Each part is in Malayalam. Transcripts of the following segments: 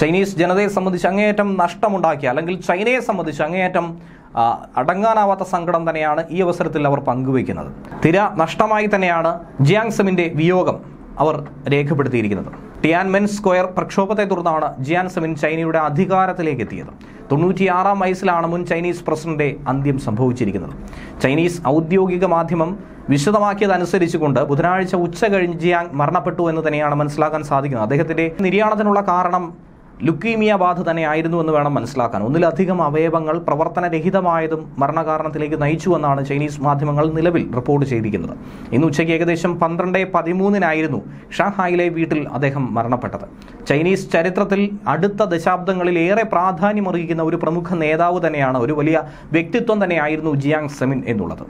ചൈനീസ് ജനതയെ സംബന്ധിച്ച് അങ്ങേയറ്റം നഷ്ടമുണ്ടാക്കി അല്ലെങ്കിൽ ചൈനയെ സംബന്ധിച്ച് അങ്ങേയറ്റം അടങ്ങാനാവാത്ത സങ്കടം തന്നെയാണ് ഈ അവസരത്തിൽ അവർ പങ്കുവയ്ക്കുന്നത് തിര നഷ്ടമായി തന്നെയാണ് ജിയാങ് സെമിൻ്റെ വിയോഗം അവർ രേഖപ്പെടുത്തിയിരിക്കുന്നത് ടിയാൻമെൻ സ്ക്വയർ പ്രക്ഷോഭത്തെ തുടർന്നാണ് ജിയാൻ സെമിൻ ചൈനയുടെ അധികാരത്തിലേക്ക് എത്തിയത് തൊണ്ണൂറ്റിയാറാം വയസ്സിലാണ് മുൻ ചൈനീസ് പ്രസിഡന്റെ അന്ത്യം സംഭവിച്ചിരിക്കുന്നത് ചൈനീസ് ഔദ്യോഗിക മാധ്യമം വിശദമാക്കിയതനുസരിച്ചുകൊണ്ട് ബുധനാഴ്ച ഉച്ച കഴിഞ്ഞ് ജിയാങ് മരണപ്പെട്ടു എന്ന് തന്നെയാണ് മനസ്സിലാക്കാൻ സാധിക്കുന്നത് അദ്ദേഹത്തിന്റെ നിര്യാണത്തിനുള്ള കാരണം ലുക്കീമിയ ബാധ തന്നെ ആയിരുന്നു എന്ന് വേണം മനസ്സിലാക്കാൻ ഒന്നിലധികം അവയവങ്ങൾ പ്രവർത്തനരഹിതമായതും മരണകാരണത്തിലേക്ക് നയിച്ചുവെന്നാണ് ചൈനീസ് മാധ്യമങ്ങൾ നിലവിൽ റിപ്പോർട്ട് ചെയ്തിരിക്കുന്നത് ഇന്ന് ഉച്ചയ്ക്ക് ഏകദേശം പന്ത്രണ്ട് പതിമൂന്നിനായിരുന്നു ഷാങ്ഹായിലെ വീട്ടിൽ അദ്ദേഹം മരണപ്പെട്ടത് ചൈനീസ് ചരിത്രത്തിൽ അടുത്ത ദശാബ്ദങ്ങളിൽ ഏറെ പ്രാധാന്യമറിയിക്കുന്ന ഒരു പ്രമുഖ നേതാവ് തന്നെയാണ് ഒരു വലിയ വ്യക്തിത്വം തന്നെയായിരുന്നു ജിയാങ് സെമിൻ എന്നുള്ളത്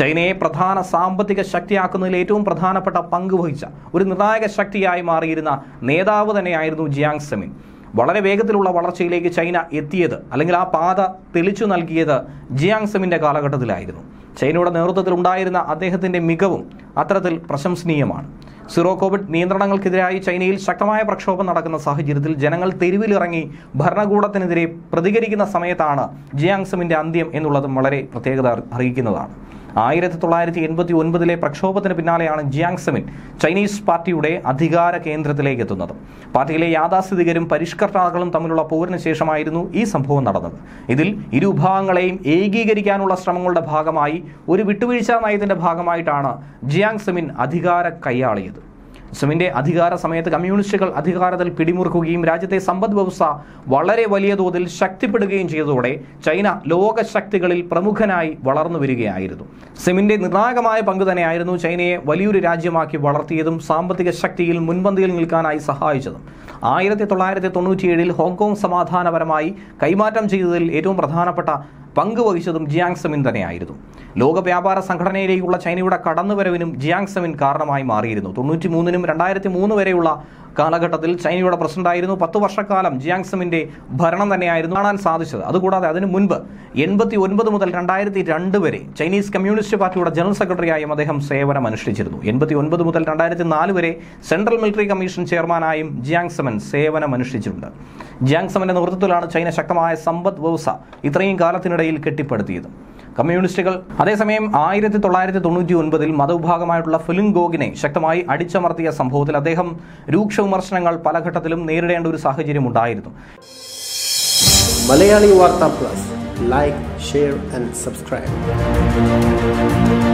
ചൈനയെ പ്രധാന സാമ്പത്തിക ശക്തിയാക്കുന്നതിൽ ഏറ്റവും പ്രധാനപ്പെട്ട പങ്ക് വഹിച്ച ഒരു നിർണായക ശക്തിയായി മാറിയിരുന്ന നേതാവ് തന്നെയായിരുന്നു ജിയാങ് സെമിൻ വളരെ വേഗത്തിലുള്ള വളർച്ചയിലേക്ക് ചൈന എത്തിയത് അല്ലെങ്കിൽ ആ പാത തെളിച്ചു നൽകിയത് ജിയാങ് സെമിൻ്റെ കാലഘട്ടത്തിലായിരുന്നു ചൈനയുടെ നേതൃത്വത്തിൽ ഉണ്ടായിരുന്ന അദ്ദേഹത്തിൻ്റെ മികവും അത്തരത്തിൽ പ്രശംസനീയമാണ് സിറോ കോവിഡ് നിയന്ത്രണങ്ങൾക്കെതിരായി ചൈനയിൽ ശക്തമായ പ്രക്ഷോഭം നടക്കുന്ന സാഹചര്യത്തിൽ ജനങ്ങൾ തെരുവിലിറങ്ങി ഭരണകൂടത്തിനെതിരെ പ്രതികരിക്കുന്ന സമയത്താണ് ജിയാങ്സമിൻ്റെ അന്ത്യം എന്നുള്ളതും വളരെ പ്രത്യേകത അറിയിക്കുന്നതാണ് ആയിരത്തി തൊള്ളായിരത്തി എൺപത്തി ഒൻപതിലെ പ്രക്ഷോഭത്തിന് പിന്നാലെയാണ് ജിയാങ് സെമിൻ ചൈനീസ് പാർട്ടിയുടെ അധികാര കേന്ദ്രത്തിലേക്ക് എത്തുന്നത് പാർട്ടിയിലെ യാഥാസ്ഥിതികരും പരിഷ്കർത്താക്കളും തമ്മിലുള്ള പോരിന് ശേഷമായിരുന്നു ഈ സംഭവം നടന്നത് ഇതിൽ ഇരുഭാഗങ്ങളെയും ഏകീകരിക്കാനുള്ള ശ്രമങ്ങളുടെ ഭാഗമായി ഒരു വിട്ടുവീഴ്ച നയത്തിന്റെ ഭാഗമായിട്ടാണ് ജിയാങ് സെമിൻ അധികാര കൈയാളിയത് സുമിൻ്റെ അധികാര സമയത്ത് കമ്മ്യൂണിസ്റ്റുകൾ അധികാരത്തിൽ പിടിമുറുക്കുകയും രാജ്യത്തെ സമ്പദ് വ്യവസ്ഥ വളരെ വലിയ തോതിൽ ശക്തിപ്പെടുകയും ചെയ്തതോടെ ചൈന ലോക ശക്തികളിൽ പ്രമുഖനായി വളർന്നു വരികയായിരുന്നു സിമിന്റെ നിർണായകമായ പങ്ക് തന്നെയായിരുന്നു ചൈനയെ വലിയൊരു രാജ്യമാക്കി വളർത്തിയതും സാമ്പത്തിക ശക്തിയിൽ മുൻപന്തിയിൽ നിൽക്കാനായി സഹായിച്ചതും ആയിരത്തി തൊള്ളായിരത്തി തൊണ്ണൂറ്റിയേഴിൽ ഹോങ്കോങ് സമാധാനപരമായി കൈമാറ്റം ചെയ്തതിൽ ഏറ്റവും പ്രധാനപ്പെട്ട പങ്കുവഹിച്ചതും ജിയാങ് സെമിൻ തന്നെയായിരുന്നു ലോക വ്യാപാര സംഘടനയിലേക്കുള്ള ചൈനയുടെ കടന്നുവരവിനും ജിയാങ് സെമിൻ കാരണമായി മാറിയിരുന്നു തൊണ്ണൂറ്റി മൂന്നിനും രണ്ടായിരത്തി മൂന്ന് വരെയുള്ള കാലഘട്ടത്തിൽ ചൈനയുടെ പ്രസിഡന്റായിരുന്നു പത്ത് വർഷക്കാലം ജിയാങ് സെമിൻ്റെ ഭരണം തന്നെയായിരുന്നു കാണാൻ സാധിച്ചത് അതുകൂടാതെ അതിനു മുൻപ് എൺപത്തി ഒൻപത് മുതൽ രണ്ടായിരത്തി രണ്ട് വരെ ചൈനീസ് കമ്മ്യൂണിസ്റ്റ് പാർട്ടിയുടെ ജനറൽ സെക്രട്ടറിയായും അദ്ദേഹം സേവനം അനുഷ്ഠിച്ചിരുന്നു എൺപത്തി ഒൻപത് മുതൽ രണ്ടായിരത്തി നാല് വരെ സെൻട്രൽ മിലിറ്ററി കമ്മീഷൻ ചെയർമാനായും ജിയാങ് സെമൻ സേവനം അനുഷ്ഠിച്ചിട്ടുണ്ട് ജിയാങ് സെമന്റെ നേതൃത്വത്തിലാണ് ചൈന ശക്തമായ സമ്പദ് വ്യവസ്ഥ ഇത്രയും കാലത്തിനിടെ ധാരണയിൽ കെട്ടിപ്പടുത്തിയത് കമ്മ്യൂണിസ്റ്റുകൾ അതേസമയം ആയിരത്തി തൊള്ളായിരത്തി തൊണ്ണൂറ്റി ഒൻപതിൽ മതവിഭാഗമായിട്ടുള്ള ഫിലിംഗോഗിനെ ശക്തമായി അടിച്ചമർത്തിയ സംഭവത്തിൽ അദ്ദേഹം രൂക്ഷ വിമർശനങ്ങൾ പല ഘട്ടത്തിലും നേരിടേണ്ട ഒരു സാഹചര്യം ഉണ്ടായിരുന്നു Malayali Vartha plus like share and subscribe